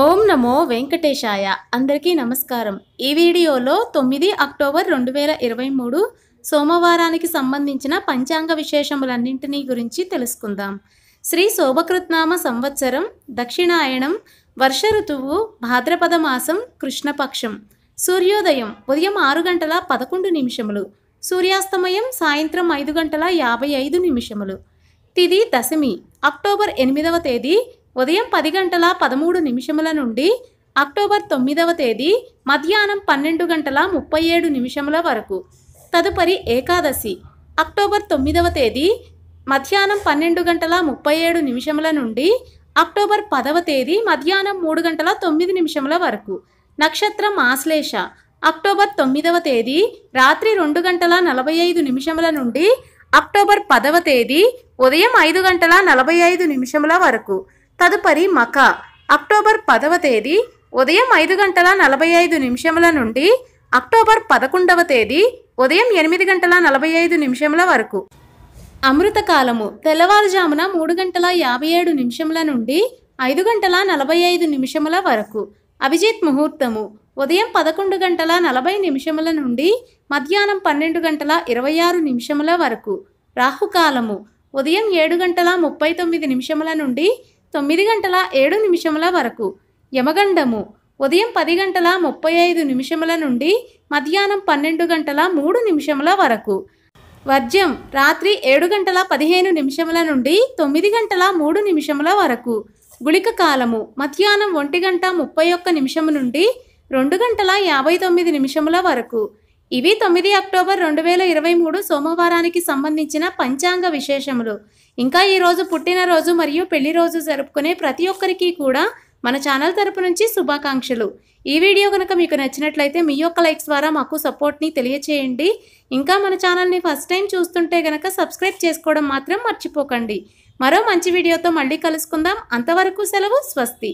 ఓం నమో వెంకటేశాయ అందరికీ నమస్కారం ఈ వీడియోలో తొమ్మిది అక్టోబర్ రెండు వేల ఇరవై మూడు సోమవారానికి సంబంధించిన పంచాంగ విశేషములన్నింటినీ గురించి తెలుసుకుందాం శ్రీ శోభకృత్నామ సంవత్సరం దక్షిణాయనం వర్ష ఋతువు భాద్రపద మాసం కృష్ణపక్షం సూర్యోదయం ఉదయం ఆరు గంటల పదకొండు నిమిషములు సూర్యాస్తమయం సాయంత్రం ఐదు గంటల యాభై ఐదు నిమిషములు తిది దశమి అక్టోబర్ ఎనిమిదవ తేదీ ఉదయం పది గంటల పదమూడు నిమిషముల నుండి అక్టోబర్ తొమ్మిదవ తేదీ మధ్యాహ్నం పన్నెండు గంటల ముప్పై ఏడు నిమిషముల వరకు తదుపరి ఏకాదశి అక్టోబర్ తొమ్మిదవ తేదీ మధ్యాహ్నం పన్నెండు గంటల ముప్పై ఏడు నిమిషముల నుండి అక్టోబర్ పదవ తేదీ మధ్యాహ్నం మూడు గంటల తొమ్మిది నిమిషముల వరకు నక్షత్రం ఆశ్లేష అక్టోబర్ తొమ్మిదవ తేదీ రాత్రి రెండు గంటల నలభై ఐదు నిమిషముల నుండి అక్టోబర్ పదవ తేదీ ఉదయం ఐదు గంటల నలభై ఐదు నిమిషముల వరకు తదుపరి మక అక్టోబర్ పదవ తేదీ ఉదయం ఐదు గంటల నలభై ఐదు నిమిషముల నుండి అక్టోబర్ పదకొండవ తేదీ ఉదయం ఎనిమిది గంటల నలభై ఐదు నిమిషముల వరకు అమృతకాలము తెల్లవారుజామున మూడు గంటల యాభై ఏడు నిమిషముల నుండి ఐదు గంటల నలభై ఐదు నిమిషముల వరకు అభిజిత్ ముహూర్తము ఉదయం పదకొండు గంటల నలభై నిమిషముల నుండి మధ్యాహ్నం పన్నెండు గంటల ఇరవై ఆరు నిమిషముల వరకు రాహుకాలము ఉదయం ఏడు గంటల ముప్పై తొమ్మిది నిమిషముల నుండి తొమ్మిది గంటల ఏడు నిమిషముల వరకు యమగండము ఉదయం పది గంటల ముప్పై ఐదు నిమిషముల నుండి మధ్యాహ్నం పన్నెండు గంటల మూడు నిమిషముల వరకు వజ్యం రాత్రి ఏడు గంటల పదిహేను నిమిషముల నుండి తొమ్మిది గంటల మూడు నిమిషముల వరకు గుళిక కాలము మధ్యాహ్నం ఒంటి గంట ముప్పై ఒక్క నిమిషము నుండి రెండు గంటల యాభై తొమ్మిది నిమిషముల వరకు ఇవి తొమ్మిది అక్టోబర్ రెండు వేల ఇరవై మూడు సోమవారానికి సంబంధించిన పంచాంగ విశేషములు ఇంకా ఈరోజు పుట్టినరోజు మరియు పెళ్లి రోజు జరుపుకునే ప్రతి ఒక్కరికి కూడా మన ఛానల్ తరపు నుంచి శుభాకాంక్షలు ఈ వీడియో కనుక మీకు నచ్చినట్లయితే మీ యొక్క లైక్స్ ద్వారా మాకు సపోర్ట్ని తెలియచేయండి ఇంకా మన ఛానల్ని ఫస్ట్ టైం చూస్తుంటే కనుక సబ్స్క్రైబ్ చేసుకోవడం మాత్రం మర్చిపోకండి మరో మంచి వీడియోతో మళ్ళీ కలుసుకుందాం అంతవరకు సెలవు స్వస్తి